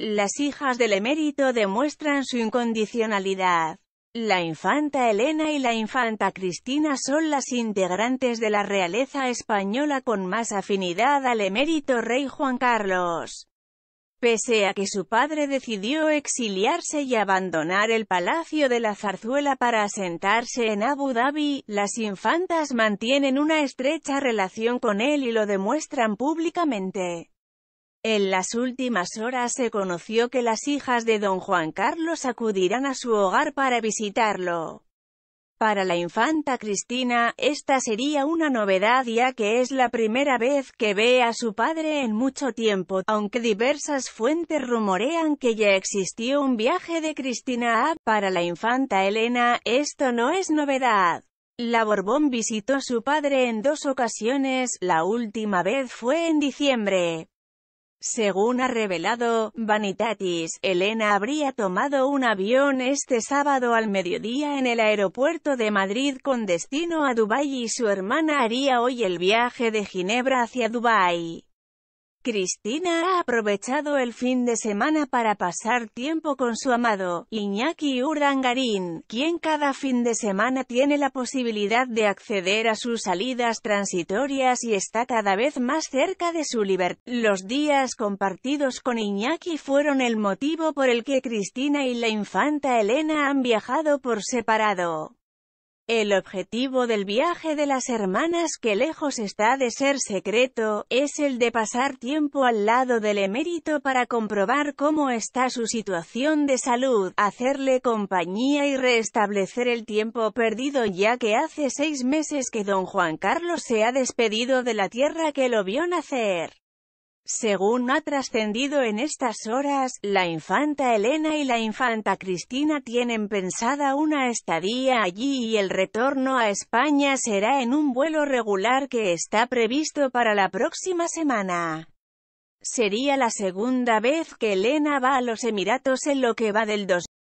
Las hijas del emérito demuestran su incondicionalidad. La infanta Elena y la infanta Cristina son las integrantes de la realeza española con más afinidad al emérito rey Juan Carlos. Pese a que su padre decidió exiliarse y abandonar el Palacio de la Zarzuela para asentarse en Abu Dhabi, las infantas mantienen una estrecha relación con él y lo demuestran públicamente. En las últimas horas se conoció que las hijas de don Juan Carlos acudirán a su hogar para visitarlo. Para la infanta Cristina, esta sería una novedad ya que es la primera vez que ve a su padre en mucho tiempo, aunque diversas fuentes rumorean que ya existió un viaje de Cristina a. Para la infanta Elena, esto no es novedad. La Borbón visitó a su padre en dos ocasiones, la última vez fue en diciembre. Según ha revelado Vanitatis, Elena habría tomado un avión este sábado al mediodía en el aeropuerto de Madrid con destino a Dubái y su hermana haría hoy el viaje de Ginebra hacia Dubái. Cristina ha aprovechado el fin de semana para pasar tiempo con su amado, Iñaki Urdangarín, quien cada fin de semana tiene la posibilidad de acceder a sus salidas transitorias y está cada vez más cerca de su libertad. Los días compartidos con Iñaki fueron el motivo por el que Cristina y la infanta Elena han viajado por separado. El objetivo del viaje de las hermanas que lejos está de ser secreto, es el de pasar tiempo al lado del emérito para comprobar cómo está su situación de salud, hacerle compañía y restablecer el tiempo perdido ya que hace seis meses que don Juan Carlos se ha despedido de la tierra que lo vio nacer. Según ha trascendido en estas horas, la infanta Elena y la infanta Cristina tienen pensada una estadía allí y el retorno a España será en un vuelo regular que está previsto para la próxima semana. Sería la segunda vez que Elena va a los Emiratos en lo que va del 2020.